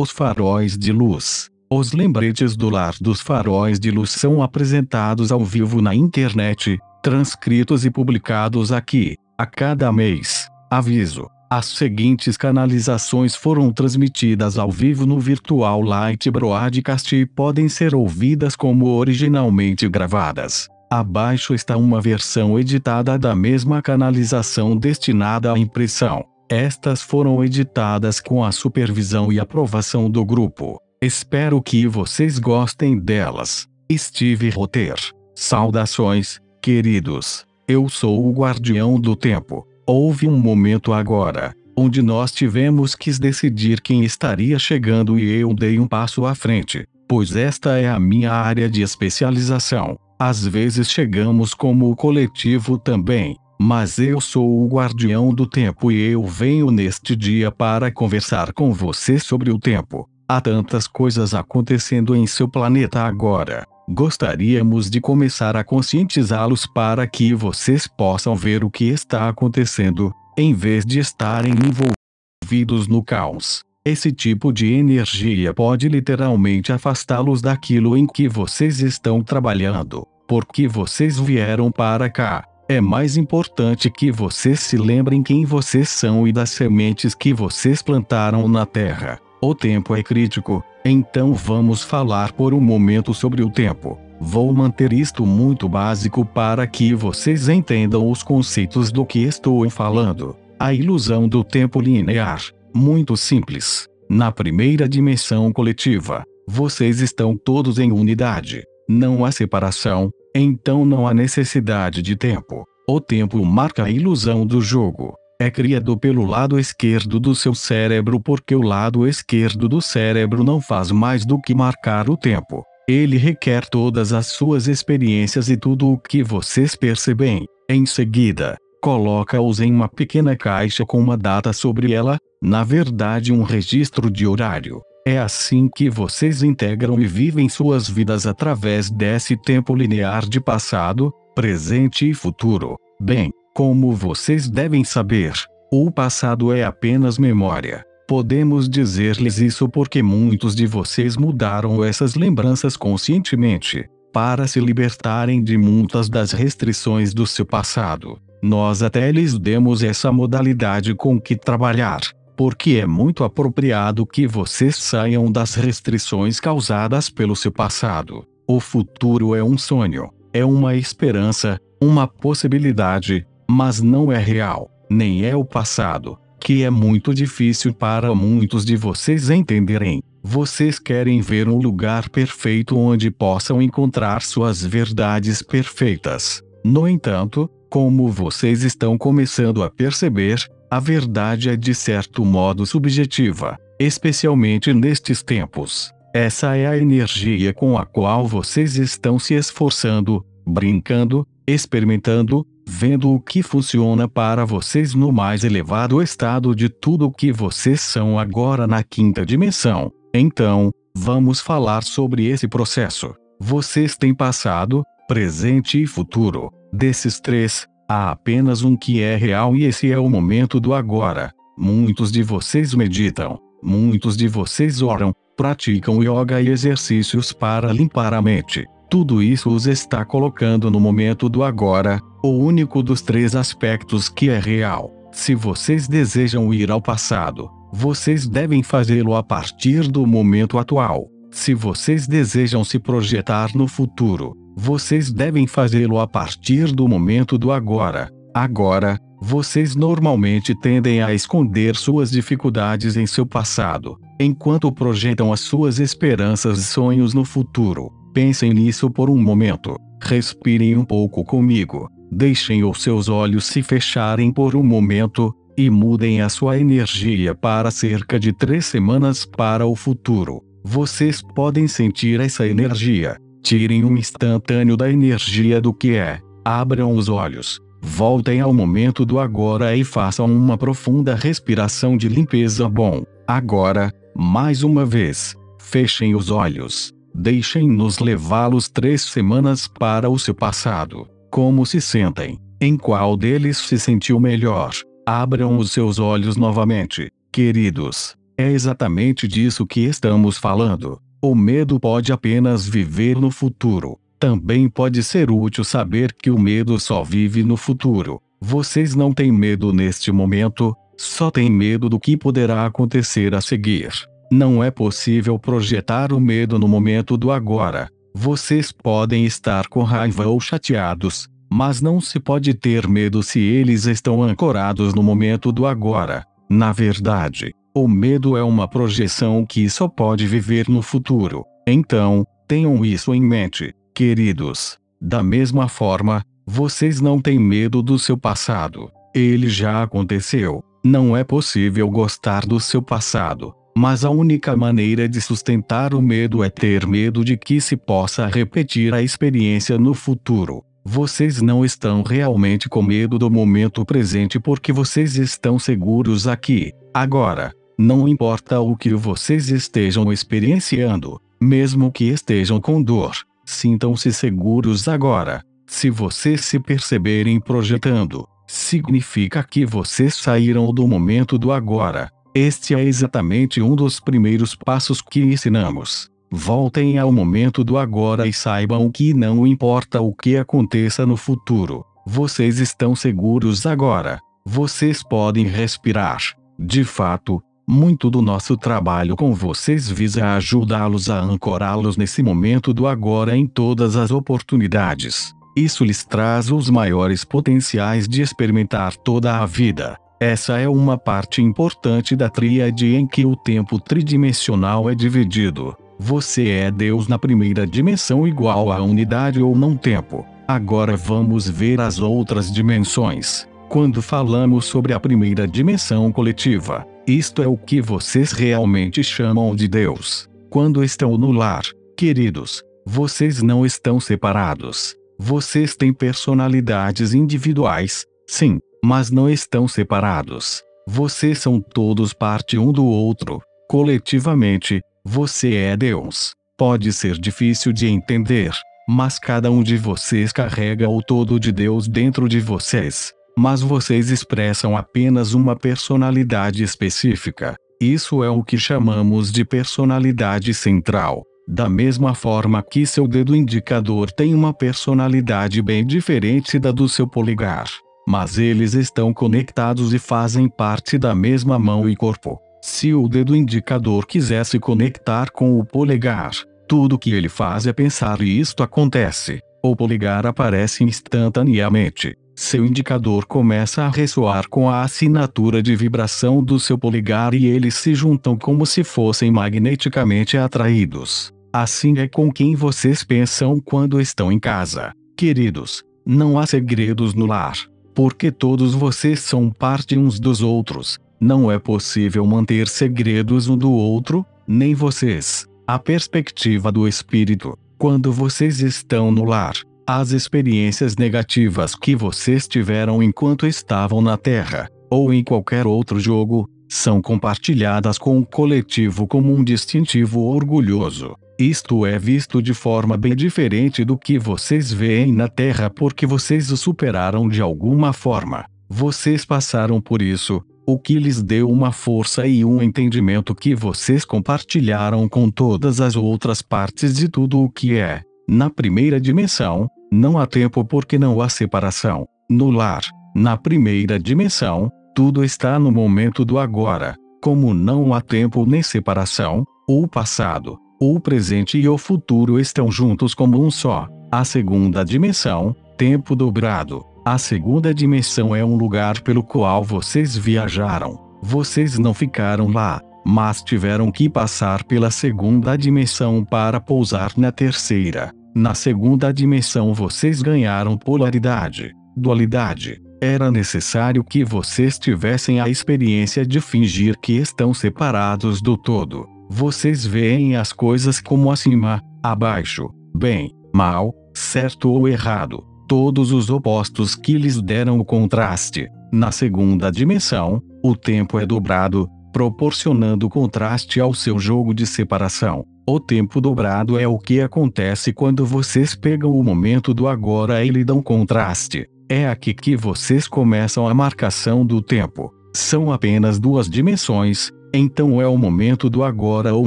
Os faróis de luz. Os lembretes do lar dos faróis de luz são apresentados ao vivo na internet, transcritos e publicados aqui, a cada mês. Aviso: as seguintes canalizações foram transmitidas ao vivo no Virtual Light Broadcast e podem ser ouvidas como originalmente gravadas. Abaixo está uma versão editada da mesma canalização destinada à impressão. Estas foram editadas com a supervisão e aprovação do grupo. Espero que vocês gostem delas. Steve Roter. Saudações, queridos. Eu sou o guardião do tempo. Houve um momento agora, onde nós tivemos que decidir quem estaria chegando e eu dei um passo à frente, pois esta é a minha área de especialização. Às vezes chegamos como coletivo também, mas eu sou o guardião do tempo e eu venho neste dia para conversar com você sobre o tempo. Há tantas coisas acontecendo em seu planeta agora. Gostaríamos de começar a conscientizá-los para que vocês possam ver o que está acontecendo, em vez de estarem envolvidos no caos. Esse tipo de energia pode literalmente afastá-los daquilo em que vocês estão trabalhando, porque vocês vieram para cá. É mais importante que vocês se lembrem quem vocês são e das sementes que vocês plantaram na terra. O tempo é crítico, então vamos falar por um momento sobre o tempo. Vou manter isto muito básico para que vocês entendam os conceitos do que estou falando. A ilusão do tempo linear. Muito simples. Na primeira dimensão coletiva, vocês estão todos em unidade. Não há separação, então não há necessidade de tempo. O tempo marca a ilusão do jogo. É criado pelo lado esquerdo do seu cérebro porque o lado esquerdo do cérebro não faz mais do que marcar o tempo. Ele requer todas as suas experiências e tudo o que vocês percebem. Em seguida, coloca-os em uma pequena caixa com uma data sobre ela, na verdade, um registro de horário. É assim que vocês integram e vivem suas vidas através desse tempo linear de passado, presente e futuro. Bem, como vocês devem saber, o passado é apenas memória. Podemos dizer-lhes isso porque muitos de vocês mudaram essas lembranças conscientemente, para se libertarem de muitas das restrições do seu passado. Nós até lhes demos essa modalidade com que trabalhar porque é muito apropriado que vocês saiam das restrições causadas pelo seu passado. O futuro é um sonho, é uma esperança, uma possibilidade, mas não é real, nem é o passado, que é muito difícil para muitos de vocês entenderem. Vocês querem ver um lugar perfeito onde possam encontrar suas verdades perfeitas. No entanto, como vocês estão começando a perceber, a verdade é de certo modo subjetiva, especialmente nestes tempos. Essa é a energia com a qual vocês estão se esforçando, brincando, experimentando, vendo o que funciona para vocês no mais elevado estado de tudo o que vocês são agora na quinta dimensão. Então, vamos falar sobre esse processo. Vocês têm passado, presente e futuro. Desses três, Há apenas um que é real e esse é o momento do agora. Muitos de vocês meditam, muitos de vocês oram, praticam yoga e exercícios para limpar a mente. Tudo isso os está colocando no momento do agora, o único dos três aspectos que é real. Se vocês desejam ir ao passado, vocês devem fazê-lo a partir do momento atual. Se vocês desejam se projetar no futuro, vocês devem fazê-lo a partir do momento do agora. Agora, vocês normalmente tendem a esconder suas dificuldades em seu passado, enquanto projetam as suas esperanças e sonhos no futuro. Pensem nisso por um momento. Respirem um pouco comigo. Deixem os seus olhos se fecharem por um momento, e mudem a sua energia para cerca de três semanas para o futuro. Vocês podem sentir essa energia, Tirem um instantâneo da energia do que é. Abram os olhos. Voltem ao momento do agora e façam uma profunda respiração de limpeza. Bom, agora, mais uma vez, fechem os olhos. Deixem-nos levá-los três semanas para o seu passado. Como se sentem? Em qual deles se sentiu melhor? Abram os seus olhos novamente, queridos. É exatamente disso que estamos falando. O medo pode apenas viver no futuro. Também pode ser útil saber que o medo só vive no futuro. Vocês não têm medo neste momento, só têm medo do que poderá acontecer a seguir. Não é possível projetar o medo no momento do agora. Vocês podem estar com raiva ou chateados, mas não se pode ter medo se eles estão ancorados no momento do agora. Na verdade, o medo é uma projeção que só pode viver no futuro. Então, tenham isso em mente, queridos. Da mesma forma, vocês não têm medo do seu passado. Ele já aconteceu. Não é possível gostar do seu passado, mas a única maneira de sustentar o medo é ter medo de que se possa repetir a experiência no futuro. Vocês não estão realmente com medo do momento presente porque vocês estão seguros aqui, agora. Não importa o que vocês estejam experienciando, mesmo que estejam com dor, sintam-se seguros agora. Se vocês se perceberem projetando, significa que vocês saíram do momento do agora. Este é exatamente um dos primeiros passos que ensinamos. Voltem ao momento do agora e saibam que não importa o que aconteça no futuro, vocês estão seguros agora. Vocês podem respirar. De fato, muito do nosso trabalho com vocês visa ajudá-los a ancorá-los nesse momento do agora em todas as oportunidades. Isso lhes traz os maiores potenciais de experimentar toda a vida. Essa é uma parte importante da tríade em que o tempo tridimensional é dividido. Você é Deus na primeira dimensão igual à unidade ou não tempo. Agora vamos ver as outras dimensões. Quando falamos sobre a primeira dimensão coletiva, isto é o que vocês realmente chamam de Deus. Quando estão no lar, queridos, vocês não estão separados. Vocês têm personalidades individuais, sim, mas não estão separados. Vocês são todos parte um do outro. Coletivamente, você é Deus. Pode ser difícil de entender, mas cada um de vocês carrega o todo de Deus dentro de vocês mas vocês expressam apenas uma personalidade específica. Isso é o que chamamos de personalidade central. Da mesma forma que seu dedo indicador tem uma personalidade bem diferente da do seu polegar. Mas eles estão conectados e fazem parte da mesma mão e corpo. Se o dedo indicador quisesse conectar com o polegar, tudo que ele faz é pensar e isto acontece. O polegar aparece instantaneamente seu indicador começa a ressoar com a assinatura de vibração do seu polegar e eles se juntam como se fossem magneticamente atraídos. Assim é com quem vocês pensam quando estão em casa. Queridos, não há segredos no lar, porque todos vocês são parte uns dos outros. Não é possível manter segredos um do outro, nem vocês. A perspectiva do espírito, quando vocês estão no lar, as experiências negativas que vocês tiveram enquanto estavam na Terra, ou em qualquer outro jogo, são compartilhadas com o coletivo como um distintivo orgulhoso. Isto é visto de forma bem diferente do que vocês veem na Terra porque vocês o superaram de alguma forma. Vocês passaram por isso, o que lhes deu uma força e um entendimento que vocês compartilharam com todas as outras partes de tudo o que é, na primeira dimensão, não há tempo porque não há separação. No lar, na primeira dimensão, tudo está no momento do agora. Como não há tempo nem separação, o passado, o presente e o futuro estão juntos como um só. A segunda dimensão, tempo dobrado. A segunda dimensão é um lugar pelo qual vocês viajaram. Vocês não ficaram lá, mas tiveram que passar pela segunda dimensão para pousar na terceira. Na segunda dimensão vocês ganharam polaridade, dualidade. Era necessário que vocês tivessem a experiência de fingir que estão separados do todo. Vocês veem as coisas como acima, abaixo, bem, mal, certo ou errado, todos os opostos que lhes deram o contraste. Na segunda dimensão, o tempo é dobrado, proporcionando contraste ao seu jogo de separação. O tempo dobrado é o que acontece quando vocês pegam o momento do agora e lhe dão contraste. É aqui que vocês começam a marcação do tempo. São apenas duas dimensões, então é o momento do agora ou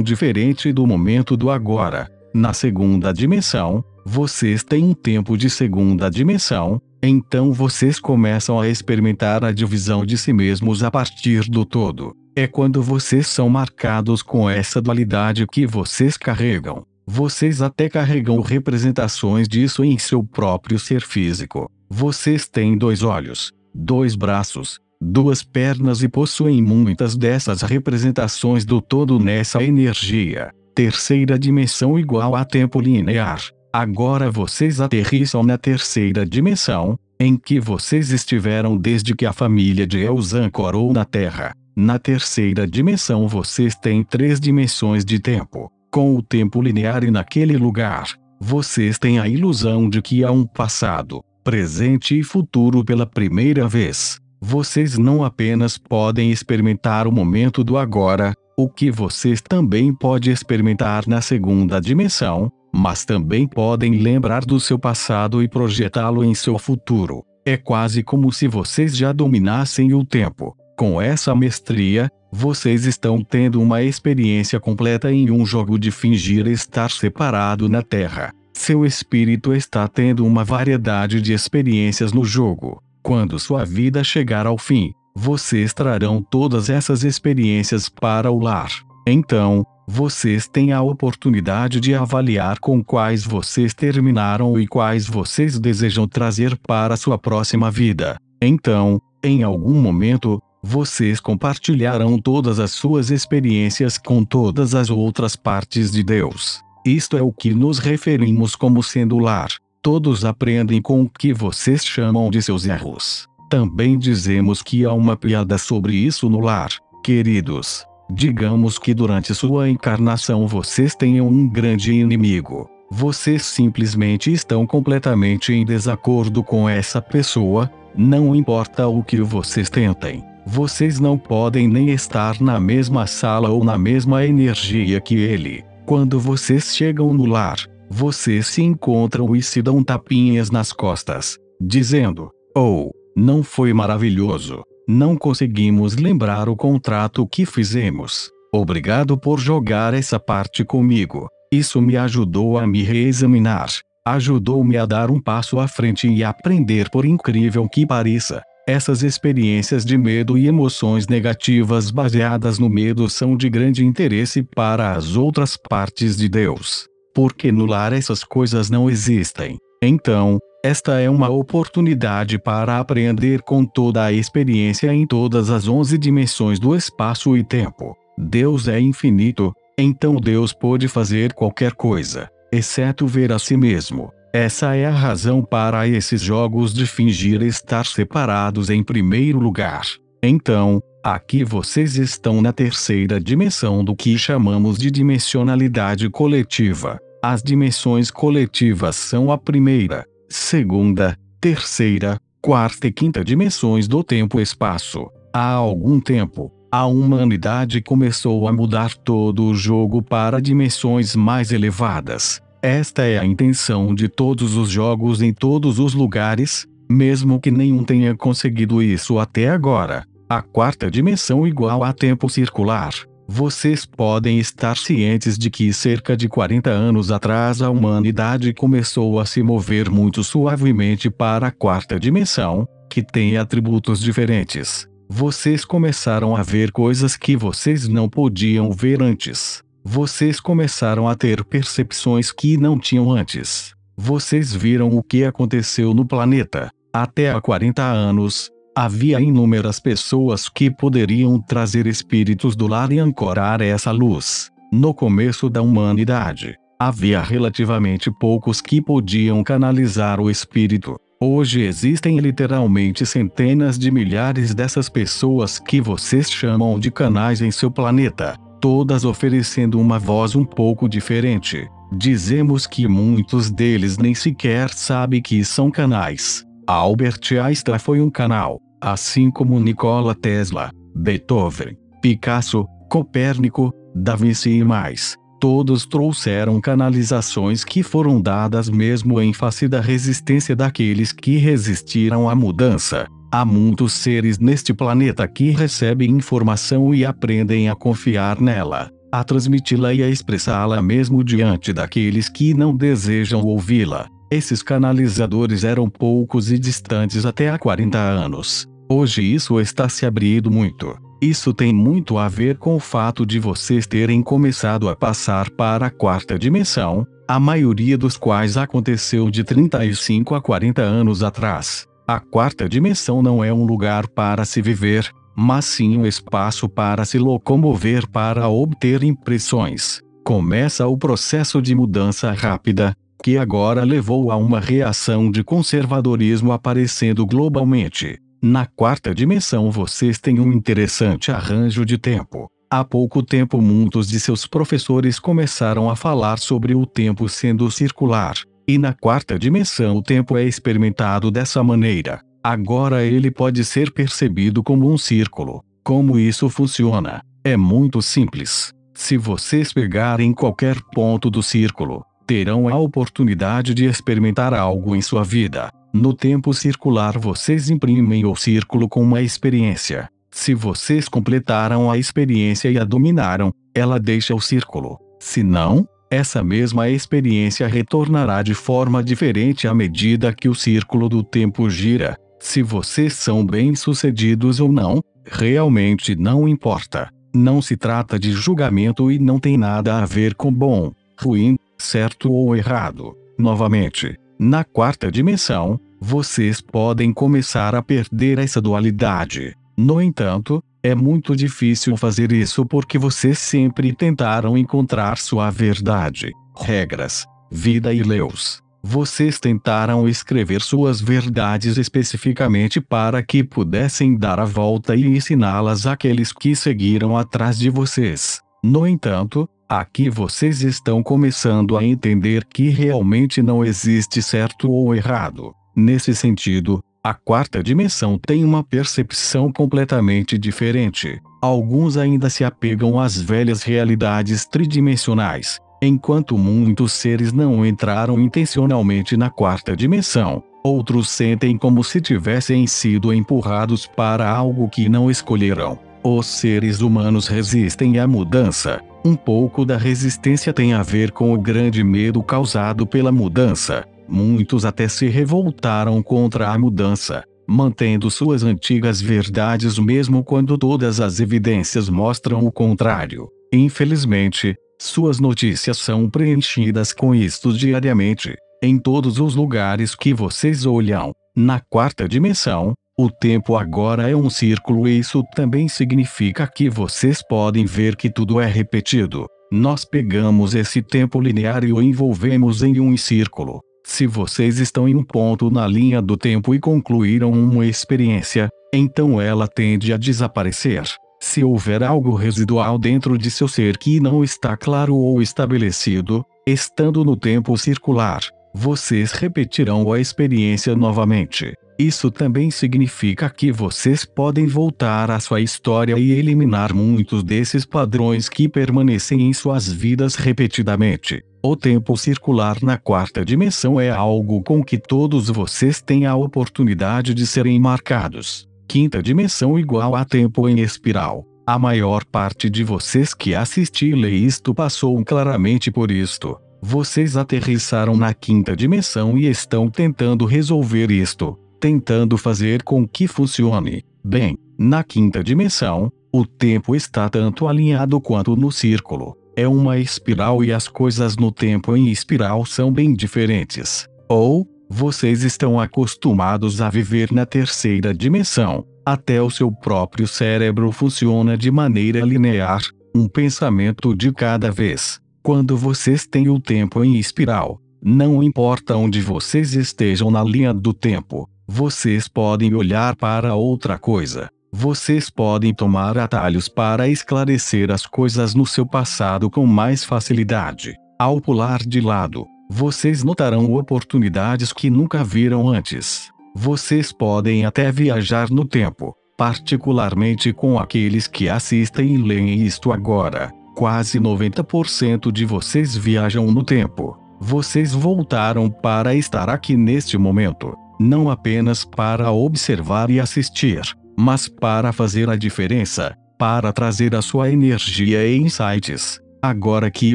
diferente do momento do agora. Na segunda dimensão, vocês têm um tempo de segunda dimensão, então vocês começam a experimentar a divisão de si mesmos a partir do todo. É quando vocês são marcados com essa dualidade que vocês carregam. Vocês até carregam representações disso em seu próprio ser físico. Vocês têm dois olhos, dois braços, duas pernas e possuem muitas dessas representações do todo nessa energia. Terceira dimensão igual a tempo linear. Agora vocês aterrissam na terceira dimensão, em que vocês estiveram desde que a família de Elzan ancorou na Terra. Na terceira dimensão vocês têm três dimensões de tempo. Com o tempo linear e naquele lugar, vocês têm a ilusão de que há um passado, presente e futuro pela primeira vez. Vocês não apenas podem experimentar o momento do agora, o que vocês também podem experimentar na segunda dimensão, mas também podem lembrar do seu passado e projetá-lo em seu futuro. É quase como se vocês já dominassem o tempo. Com essa mestria, vocês estão tendo uma experiência completa em um jogo de fingir estar separado na Terra. Seu espírito está tendo uma variedade de experiências no jogo. Quando sua vida chegar ao fim, vocês trarão todas essas experiências para o lar. Então, vocês têm a oportunidade de avaliar com quais vocês terminaram e quais vocês desejam trazer para sua próxima vida. Então, em algum momento, vocês compartilharão todas as suas experiências com todas as outras partes de Deus. Isto é o que nos referimos como sendo lar. Todos aprendem com o que vocês chamam de seus erros. Também dizemos que há uma piada sobre isso no lar, queridos. Digamos que durante sua encarnação vocês tenham um grande inimigo. Vocês simplesmente estão completamente em desacordo com essa pessoa, não importa o que vocês tentem. Vocês não podem nem estar na mesma sala ou na mesma energia que ele. Quando vocês chegam no lar, vocês se encontram e se dão tapinhas nas costas, dizendo: ou, oh, não foi maravilhoso, não conseguimos lembrar o contrato que fizemos. Obrigado por jogar essa parte comigo. Isso me ajudou a me reexaminar, ajudou-me a dar um passo à frente e aprender, por incrível que pareça. Essas experiências de medo e emoções negativas baseadas no medo são de grande interesse para as outras partes de Deus, porque no lar essas coisas não existem. Então, esta é uma oportunidade para aprender com toda a experiência em todas as 11 dimensões do espaço e tempo. Deus é infinito, então Deus pode fazer qualquer coisa, exceto ver a si mesmo. Essa é a razão para esses jogos de fingir estar separados em primeiro lugar. Então, aqui vocês estão na terceira dimensão do que chamamos de dimensionalidade coletiva. As dimensões coletivas são a primeira, segunda, terceira, quarta e quinta dimensões do tempo-espaço. Há algum tempo, a humanidade começou a mudar todo o jogo para dimensões mais elevadas esta é a intenção de todos os jogos em todos os lugares, mesmo que nenhum tenha conseguido isso até agora. A quarta dimensão igual a tempo circular. Vocês podem estar cientes de que cerca de 40 anos atrás a humanidade começou a se mover muito suavemente para a quarta dimensão, que tem atributos diferentes. Vocês começaram a ver coisas que vocês não podiam ver antes. Vocês começaram a ter percepções que não tinham antes. Vocês viram o que aconteceu no planeta. Até há 40 anos, havia inúmeras pessoas que poderiam trazer espíritos do lar e ancorar essa luz. No começo da humanidade, havia relativamente poucos que podiam canalizar o espírito. Hoje existem literalmente centenas de milhares dessas pessoas que vocês chamam de canais em seu planeta todas oferecendo uma voz um pouco diferente. Dizemos que muitos deles nem sequer sabem que são canais. Albert Einstein foi um canal, assim como Nikola Tesla, Beethoven, Picasso, Copérnico, Da Vinci e mais. Todos trouxeram canalizações que foram dadas mesmo em face da resistência daqueles que resistiram à mudança. Há muitos seres neste planeta que recebem informação e aprendem a confiar nela, a transmiti-la e a expressá-la mesmo diante daqueles que não desejam ouvi-la. Esses canalizadores eram poucos e distantes até há 40 anos. Hoje isso está se abrindo muito. Isso tem muito a ver com o fato de vocês terem começado a passar para a quarta dimensão, a maioria dos quais aconteceu de 35 a 40 anos atrás. A quarta dimensão não é um lugar para se viver, mas sim um espaço para se locomover para obter impressões. Começa o processo de mudança rápida, que agora levou a uma reação de conservadorismo aparecendo globalmente. Na quarta dimensão, vocês têm um interessante arranjo de tempo. Há pouco tempo, muitos de seus professores começaram a falar sobre o tempo sendo circular. E na quarta dimensão o tempo é experimentado dessa maneira. Agora ele pode ser percebido como um círculo. Como isso funciona? É muito simples. Se vocês pegarem qualquer ponto do círculo, terão a oportunidade de experimentar algo em sua vida. No tempo circular, vocês imprimem o círculo com uma experiência. Se vocês completaram a experiência e a dominaram, ela deixa o círculo. Se não, essa mesma experiência retornará de forma diferente à medida que o círculo do tempo gira. Se vocês são bem-sucedidos ou não, realmente não importa. Não se trata de julgamento e não tem nada a ver com bom, ruim, certo ou errado. Novamente, na quarta dimensão, vocês podem começar a perder essa dualidade. No entanto, é muito difícil fazer isso porque vocês sempre tentaram encontrar sua verdade, regras, vida e leus. Vocês tentaram escrever suas verdades especificamente para que pudessem dar a volta e ensiná-las àqueles que seguiram atrás de vocês. No entanto, aqui vocês estão começando a entender que realmente não existe certo ou errado. Nesse sentido, a quarta dimensão tem uma percepção completamente diferente. Alguns ainda se apegam às velhas realidades tridimensionais, enquanto muitos seres não entraram intencionalmente na quarta dimensão. Outros sentem como se tivessem sido empurrados para algo que não escolheram. Os seres humanos resistem à mudança. Um pouco da resistência tem a ver com o grande medo causado pela mudança. Muitos até se revoltaram contra a mudança, mantendo suas antigas verdades mesmo quando todas as evidências mostram o contrário. Infelizmente, suas notícias são preenchidas com isto diariamente, em todos os lugares que vocês olham. Na quarta dimensão, o tempo agora é um círculo e isso também significa que vocês podem ver que tudo é repetido. Nós pegamos esse tempo linear e o envolvemos em um círculo. Se vocês estão em um ponto na linha do tempo e concluíram uma experiência, então ela tende a desaparecer. Se houver algo residual dentro de seu ser que não está claro ou estabelecido, estando no tempo circular, vocês repetirão a experiência novamente. Isso também significa que vocês podem voltar à sua história e eliminar muitos desses padrões que permanecem em suas vidas repetidamente. O tempo circular na quarta dimensão é algo com que todos vocês têm a oportunidade de serem marcados. Quinta dimensão igual a tempo em espiral. A maior parte de vocês que assisti e lê isto passou claramente por isto. Vocês aterrissaram na quinta dimensão e estão tentando resolver isto, tentando fazer com que funcione. Bem, na quinta dimensão, o tempo está tanto alinhado quanto no círculo. É uma espiral e as coisas no tempo em espiral são bem diferentes. Ou, vocês estão acostumados a viver na terceira dimensão. Até o seu próprio cérebro funciona de maneira linear, um pensamento de cada vez. Quando vocês têm o tempo em espiral, não importa onde vocês estejam na linha do tempo, vocês podem olhar para outra coisa, vocês podem tomar atalhos para esclarecer as coisas no seu passado com mais facilidade. Ao pular de lado, vocês notarão oportunidades que nunca viram antes. Vocês podem até viajar no tempo, particularmente com aqueles que assistem e leem isto agora. Quase 90% de vocês viajam no tempo. Vocês voltaram para estar aqui neste momento, não apenas para observar e assistir mas para fazer a diferença, para trazer a sua energia e insights. Agora que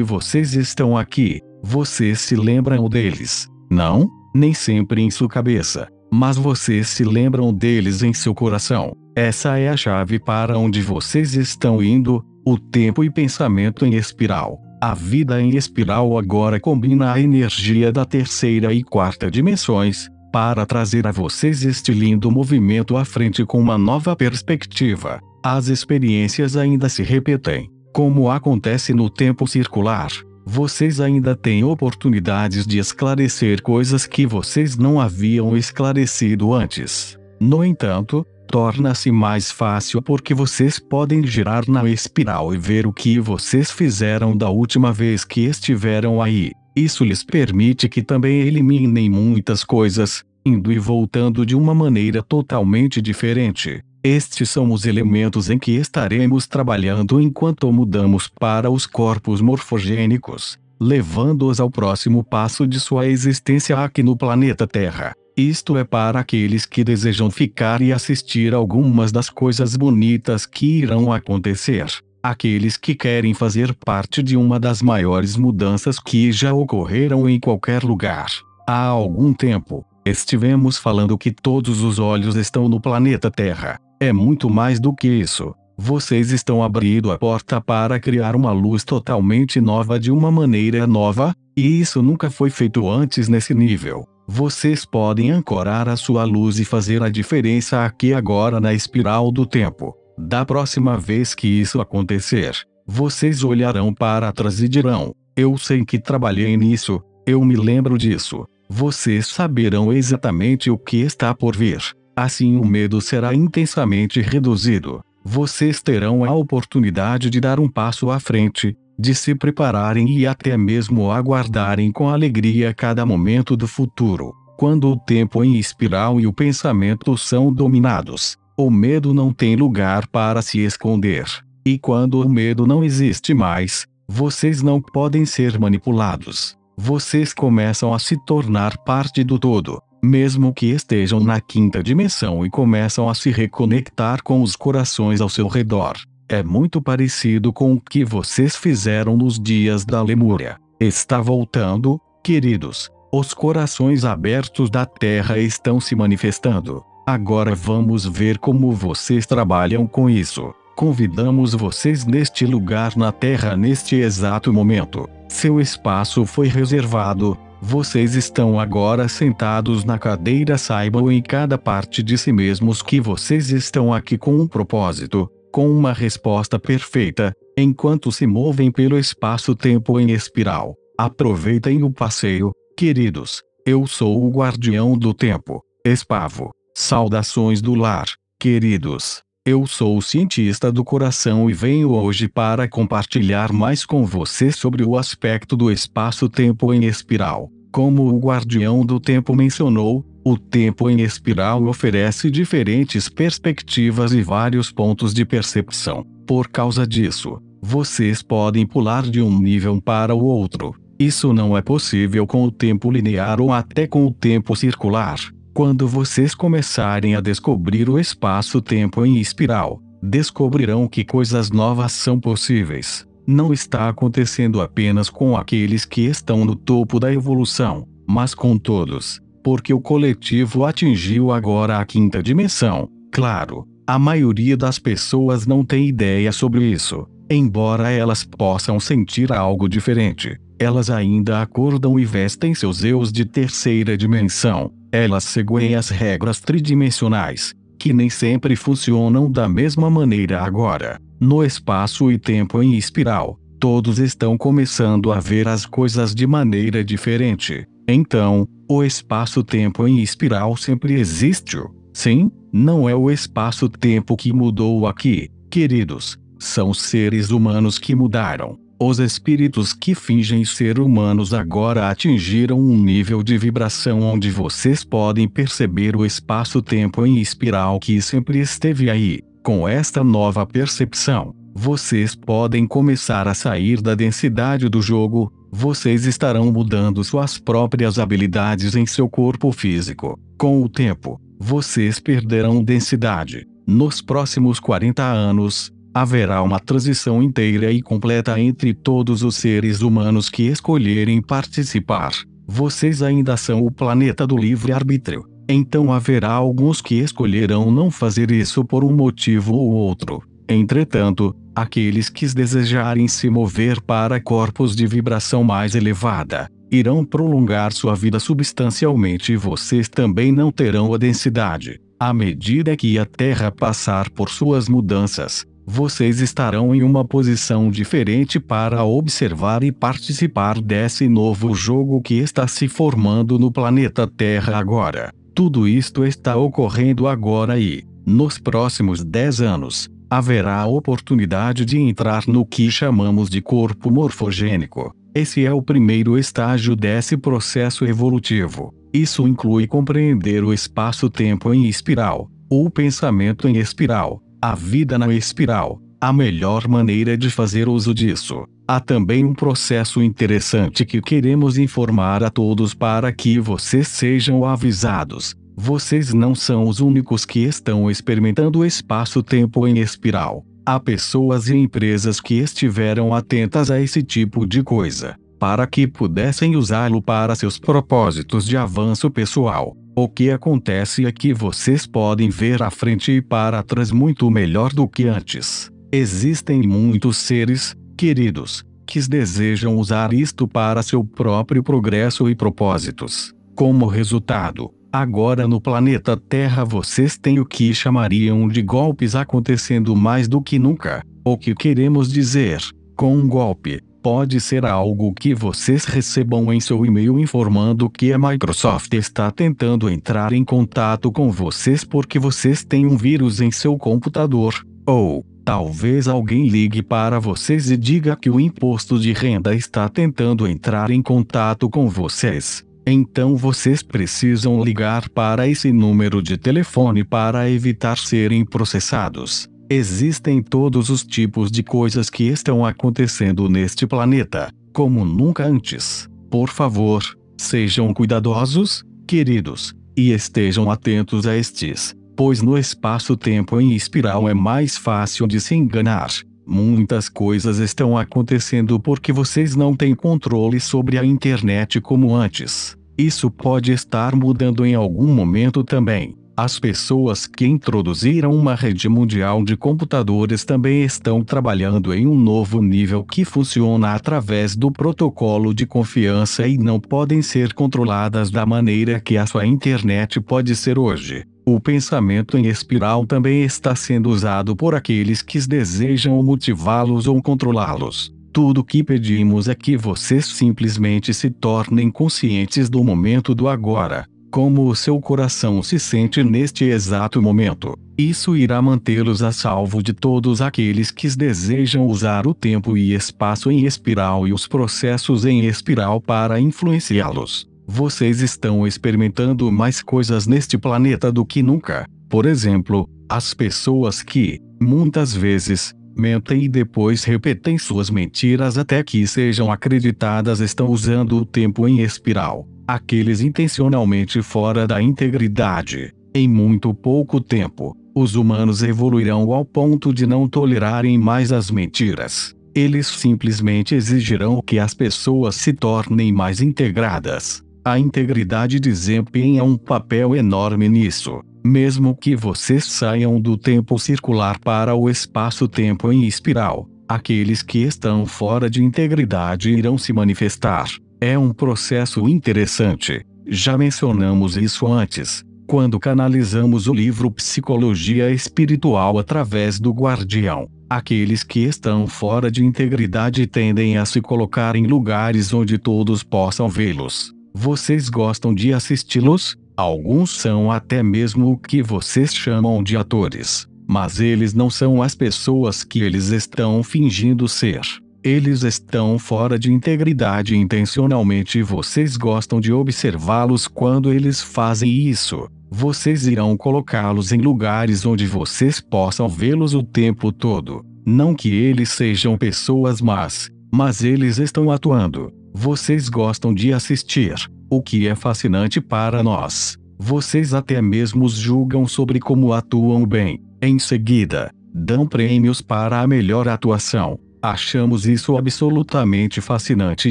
vocês estão aqui, vocês se lembram deles, não? Nem sempre em sua cabeça, mas vocês se lembram deles em seu coração. Essa é a chave para onde vocês estão indo, o tempo e pensamento em espiral. A vida em espiral agora combina a energia da terceira e quarta dimensões, para trazer a vocês este lindo movimento à frente com uma nova perspectiva. As experiências ainda se repetem, como acontece no tempo circular. Vocês ainda têm oportunidades de esclarecer coisas que vocês não haviam esclarecido antes. No entanto, torna-se mais fácil porque vocês podem girar na espiral e ver o que vocês fizeram da última vez que estiveram aí. Isso lhes permite que também eliminem muitas coisas, indo e voltando de uma maneira totalmente diferente. Estes são os elementos em que estaremos trabalhando enquanto mudamos para os corpos morfogênicos, levando-os ao próximo passo de sua existência aqui no planeta Terra. Isto é para aqueles que desejam ficar e assistir algumas das coisas bonitas que irão acontecer. Aqueles que querem fazer parte de uma das maiores mudanças que já ocorreram em qualquer lugar. Há algum tempo, estivemos falando que todos os olhos estão no planeta Terra. É muito mais do que isso. Vocês estão abrindo a porta para criar uma luz totalmente nova de uma maneira nova, e isso nunca foi feito antes nesse nível. Vocês podem ancorar a sua luz e fazer a diferença aqui agora na espiral do tempo. Da próxima vez que isso acontecer, vocês olharão para trás e dirão: Eu sei que trabalhei nisso, eu me lembro disso. Vocês saberão exatamente o que está por vir. Assim o medo será intensamente reduzido. Vocês terão a oportunidade de dar um passo à frente, de se prepararem e até mesmo aguardarem com alegria cada momento do futuro, quando o tempo em espiral e o pensamento são dominados. O medo não tem lugar para se esconder. E quando o medo não existe mais, vocês não podem ser manipulados. Vocês começam a se tornar parte do todo, mesmo que estejam na quinta dimensão e começam a se reconectar com os corações ao seu redor. É muito parecido com o que vocês fizeram nos dias da Lemúria. Está voltando, queridos. Os corações abertos da Terra estão se manifestando. Agora vamos ver como vocês trabalham com isso. Convidamos vocês neste lugar na Terra neste exato momento. Seu espaço foi reservado, vocês estão agora sentados na cadeira. Saibam em cada parte de si mesmos que vocês estão aqui com um propósito, com uma resposta perfeita, enquanto se movem pelo espaço-tempo em espiral. Aproveitem o passeio, queridos. Eu sou o guardião do tempo, Espavo. Saudações do lar, queridos. Eu sou o cientista do coração e venho hoje para compartilhar mais com você sobre o aspecto do espaço-tempo em espiral. Como o guardião do tempo mencionou, o tempo em espiral oferece diferentes perspectivas e vários pontos de percepção. Por causa disso, vocês podem pular de um nível para o outro. Isso não é possível com o tempo linear ou até com o tempo circular. Quando vocês começarem a descobrir o espaço-tempo em espiral, descobrirão que coisas novas são possíveis. Não está acontecendo apenas com aqueles que estão no topo da evolução, mas com todos, porque o coletivo atingiu agora a quinta dimensão. Claro, a maioria das pessoas não tem ideia sobre isso. Embora elas possam sentir algo diferente, elas ainda acordam e vestem seus eus de terceira dimensão, elas seguem as regras tridimensionais, que nem sempre funcionam da mesma maneira agora, no espaço e tempo em espiral. Todos estão começando a ver as coisas de maneira diferente. Então, o espaço-tempo em espiral sempre existiu. Sim, não é o espaço-tempo que mudou aqui, queridos, são os seres humanos que mudaram. Os espíritos que fingem ser humanos agora atingiram um nível de vibração onde vocês podem perceber o espaço-tempo em espiral que sempre esteve aí. Com esta nova percepção, vocês podem começar a sair da densidade do jogo, vocês estarão mudando suas próprias habilidades em seu corpo físico. Com o tempo, vocês perderão densidade. Nos próximos 40 anos, haverá uma transição inteira e completa entre todos os seres humanos que escolherem participar. Vocês ainda são o planeta do livre-arbítrio. Então haverá alguns que escolherão não fazer isso por um motivo ou outro. Entretanto, aqueles que desejarem se mover para corpos de vibração mais elevada, irão prolongar sua vida substancialmente e vocês também não terão a densidade. À medida que a Terra passar por suas mudanças, vocês estarão em uma posição diferente para observar e participar desse novo jogo que está se formando no planeta Terra agora. Tudo isto está ocorrendo agora e, nos próximos 10 anos, haverá a oportunidade de entrar no que chamamos de corpo morfogênico. Esse é o primeiro estágio desse processo evolutivo. Isso inclui compreender o espaço-tempo em espiral, ou pensamento em espiral, a vida na espiral, a melhor maneira de fazer uso disso. Há também um processo interessante que queremos informar a todos para que vocês sejam avisados. Vocês não são os únicos que estão experimentando o espaço-tempo em espiral. Há pessoas e empresas que estiveram atentas a esse tipo de coisa, para que pudessem usá-lo para seus propósitos de avanço pessoal. O que acontece é que vocês podem ver à frente e para trás muito melhor do que antes. Existem muitos seres, queridos, que desejam usar isto para seu próprio progresso e propósitos. Como resultado, agora no planeta Terra vocês têm o que chamariam de golpes acontecendo mais do que nunca. O que queremos dizer, com um golpe, Pode ser algo que vocês recebam em seu e-mail informando que a Microsoft está tentando entrar em contato com vocês porque vocês têm um vírus em seu computador. Ou, talvez alguém ligue para vocês e diga que o imposto de renda está tentando entrar em contato com vocês. Então vocês precisam ligar para esse número de telefone para evitar serem processados. Existem todos os tipos de coisas que estão acontecendo neste planeta, como nunca antes. Por favor, sejam cuidadosos, queridos, e estejam atentos a estes, pois no espaço-tempo em espiral é mais fácil de se enganar. Muitas coisas estão acontecendo porque vocês não têm controle sobre a internet como antes. Isso pode estar mudando em algum momento também. As pessoas que introduziram uma rede mundial de computadores também estão trabalhando em um novo nível que funciona através do protocolo de confiança e não podem ser controladas da maneira que a sua internet pode ser hoje. O pensamento em espiral também está sendo usado por aqueles que desejam motivá-los ou controlá-los. Tudo o que pedimos é que vocês simplesmente se tornem conscientes do momento do agora como o seu coração se sente neste exato momento. Isso irá mantê-los a salvo de todos aqueles que desejam usar o tempo e espaço em espiral e os processos em espiral para influenciá-los. Vocês estão experimentando mais coisas neste planeta do que nunca. Por exemplo, as pessoas que, muitas vezes, mentem e depois repetem suas mentiras até que sejam acreditadas estão usando o tempo em espiral aqueles intencionalmente fora da integridade. Em muito pouco tempo, os humanos evoluirão ao ponto de não tolerarem mais as mentiras. Eles simplesmente exigirão que as pessoas se tornem mais integradas. A integridade desempenha é um papel enorme nisso. Mesmo que vocês saiam do tempo circular para o espaço-tempo em espiral, aqueles que estão fora de integridade irão se manifestar. É um processo interessante. Já mencionamos isso antes, quando canalizamos o livro Psicologia Espiritual através do Guardião. Aqueles que estão fora de integridade tendem a se colocar em lugares onde todos possam vê-los. Vocês gostam de assisti-los? Alguns são até mesmo o que vocês chamam de atores, mas eles não são as pessoas que eles estão fingindo ser. Eles estão fora de integridade intencionalmente e vocês gostam de observá-los quando eles fazem isso. Vocês irão colocá-los em lugares onde vocês possam vê-los o tempo todo. Não que eles sejam pessoas más, mas eles estão atuando. Vocês gostam de assistir, o que é fascinante para nós. Vocês até mesmo julgam sobre como atuam bem. Em seguida, dão prêmios para a melhor atuação. Achamos isso absolutamente fascinante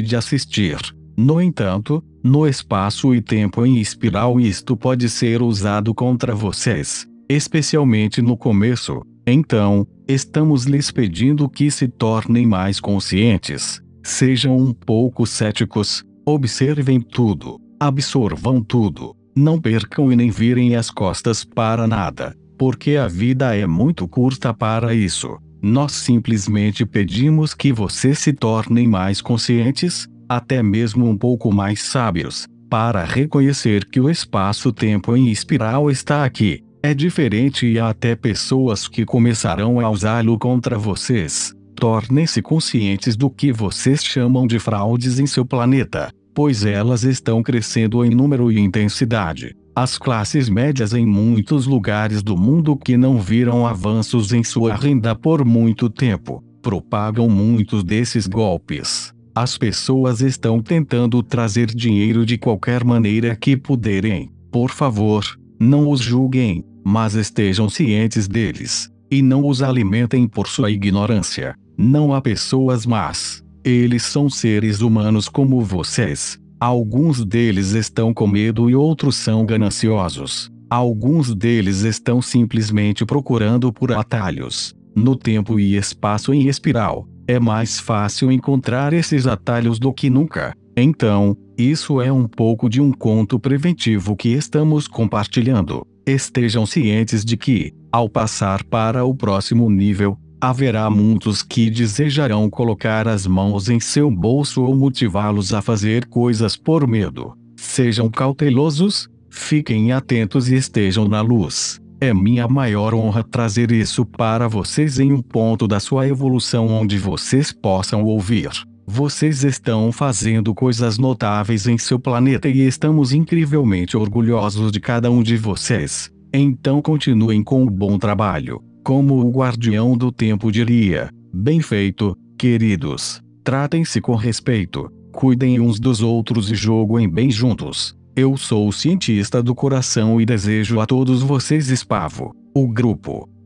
de assistir. No entanto, no espaço e tempo em espiral, isto pode ser usado contra vocês, especialmente no começo. Então, estamos lhes pedindo que se tornem mais conscientes. Sejam um pouco céticos, observem tudo, absorvam tudo, não percam e nem virem as costas para nada, porque a vida é muito curta para isso. Nós simplesmente pedimos que vocês se tornem mais conscientes, até mesmo um pouco mais sábios, para reconhecer que o espaço-tempo em espiral está aqui. É diferente e há até pessoas que começarão a usá-lo contra vocês. Tornem-se conscientes do que vocês chamam de fraudes em seu planeta, pois elas estão crescendo em número e intensidade. As classes médias em muitos lugares do mundo que não viram avanços em sua renda por muito tempo propagam muitos desses golpes. As pessoas estão tentando trazer dinheiro de qualquer maneira que puderem. Por favor, não os julguem, mas estejam cientes deles. E não os alimentem por sua ignorância. Não há pessoas más. Eles são seres humanos como vocês Alguns deles estão com medo e outros são gananciosos. Alguns deles estão simplesmente procurando por atalhos. No tempo e espaço em espiral, é mais fácil encontrar esses atalhos do que nunca. Então, isso é um pouco de um conto preventivo que estamos compartilhando. Estejam cientes de que, ao passar para o próximo nível, haverá muitos que desejarão colocar as mãos em seu bolso ou motivá-los a fazer coisas por medo. Sejam cautelosos, fiquem atentos e estejam na luz. É minha maior honra trazer isso para vocês em um ponto da sua evolução onde vocês possam ouvir. Vocês estão fazendo coisas notáveis em seu planeta e estamos incrivelmente orgulhosos de cada um de vocês. Então continuem com o bom trabalho. Como o guardião do tempo diria: Bem feito, queridos. Tratem-se com respeito, cuidem uns dos outros e joguem bem juntos. Eu sou o cientista do coração e desejo a todos vocês espavo. O grupo